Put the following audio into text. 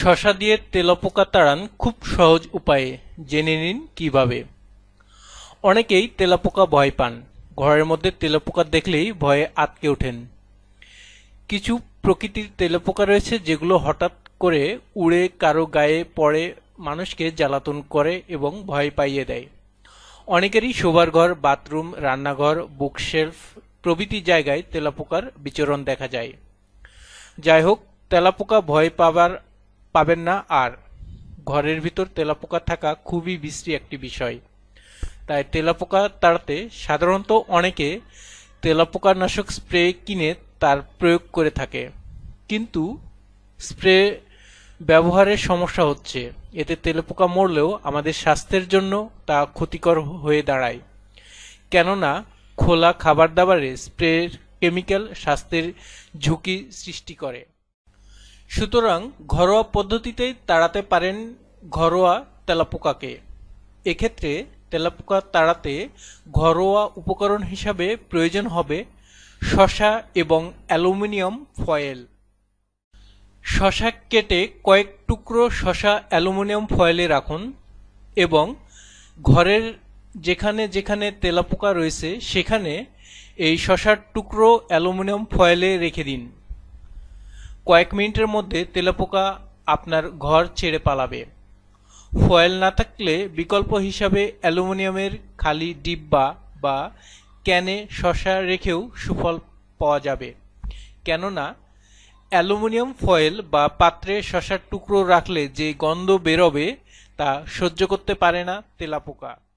শশা দিয়ে তেলাপোকা তাড়ান খুব সহজ উপায়ে জেনে নিন কিভাবে অনেকেই তেলাপোকা ভয় পান ঘরের মধ্যে তেলাপোকা দেখলেই ভয়ে আটকে ওঠেন কিছু প্রকৃতির তেলাপোকা রয়েছে যেগুলো হঠাৎ করে উড়ে কারো গায়ে পড়ে মানুষকে জ্বালাতন করে এবং ভয় পাইয়ে দেয় অনেকেরই শোবার ঘর বাথরুম রান্নাঘর বুকশেলফ প্রভৃতি জায়গায় তেলাপোকার বিচরণ দেখা যায় যাই হোক তেলাপোকা ভয় পাবার পাবেন না আর ঘরের ভিতর তেলাপোকা থাকা খুবই বিশ্রী একটি বিষয় তাই তেলাপোকা তাড়াতে সাধারণত অনেকে নাশক স্প্রে কিনে তার প্রয়োগ করে থাকে কিন্তু স্প্রে ব্যবহারে সমস্যা হচ্ছে এতে তেলাপোকা মরলেও আমাদের স্বাস্থ্যের জন্য তা ক্ষতিকর হয়ে দাঁড়ায় কেননা খোলা খাবার দাবারে স্প্রের কেমিক্যাল স্বাস্থ্যের ঝুঁকি সৃষ্টি করে সুতরাং ঘরোয়া পদ্ধতিতেই তাড়াতে পারেন ঘরোয়া তেলাপোকাকে এক্ষেত্রে তেলাপোকা তাড়াতে ঘরোয়া উপকরণ হিসাবে প্রয়োজন হবে শশা এবং অ্যালুমিনিয়াম ফয়েল শশা কেটে কয়েক টুকরো শশা অ্যালুমিনিয়াম ফয়েলে রাখুন এবং ঘরের যেখানে যেখানে তেলাপোকা রয়েছে সেখানে এই শশার টুকরো অ্যালুমিনিয়াম ফয়েলে রেখে দিন কয়েক মিনিটের মধ্যে তেলাপোকা আপনার ঘর ছেড়ে পালাবে ফয়েল না থাকলে বিকল্প হিসাবে অ্যালুমিনিয়ামের খালি ডিব্বা বা ক্যানে শশা রেখেও সুফল পাওয়া যাবে কেননা অ্যালুমিনিয়াম ফয়েল বা পাত্রে শশার টুকরো রাখলে যে গন্ধ বেরোবে তা সহ্য করতে পারে না তেলাপোকা